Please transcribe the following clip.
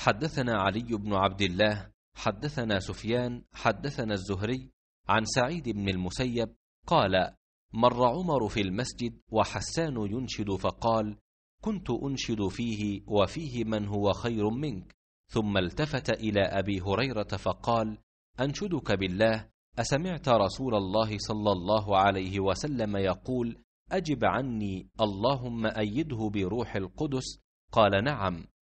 حدثنا علي بن عبد الله حدثنا سفيان حدثنا الزهري عن سعيد بن المسيب قال مر عمر في المسجد وحسان ينشد فقال كنت انشد فيه وفيه من هو خير منك ثم التفت الى ابي هريره فقال انشدك بالله اسمعت رسول الله صلى الله عليه وسلم يقول اجب عني اللهم ايده بروح القدس قال نعم